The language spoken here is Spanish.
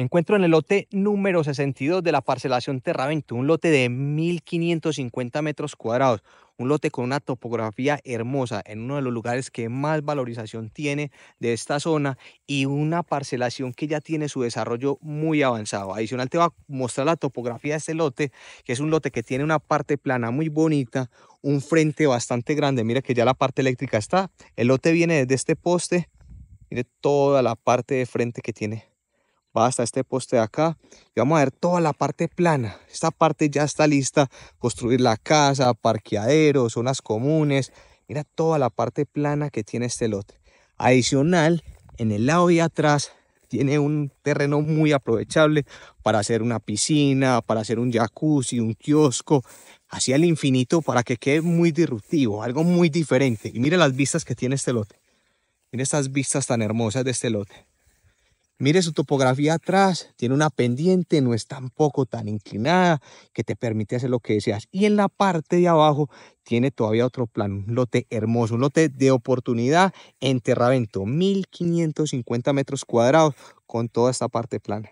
encuentro en el lote número 62 de la parcelación Terravento, un lote de 1.550 metros cuadrados, un lote con una topografía hermosa en uno de los lugares que más valorización tiene de esta zona y una parcelación que ya tiene su desarrollo muy avanzado. Adicional te va a mostrar la topografía de este lote, que es un lote que tiene una parte plana muy bonita, un frente bastante grande, mira que ya la parte eléctrica está, el lote viene desde este poste, mire toda la parte de frente que tiene va hasta este poste de acá y vamos a ver toda la parte plana esta parte ya está lista construir la casa parqueaderos zonas comunes mira toda la parte plana que tiene este lote adicional en el lado de atrás tiene un terreno muy aprovechable para hacer una piscina, para hacer un jacuzzi, un kiosco, hacia el infinito para que quede muy disruptivo, algo muy diferente. Y mire las vistas que tiene este lote. Mire estas vistas tan hermosas de este lote. Mire su topografía atrás, tiene una pendiente, no es tampoco tan inclinada que te permite hacer lo que deseas. Y en la parte de abajo tiene todavía otro plan, un lote hermoso, un lote de oportunidad en Terravento, 1550 metros cuadrados con toda esta parte plana.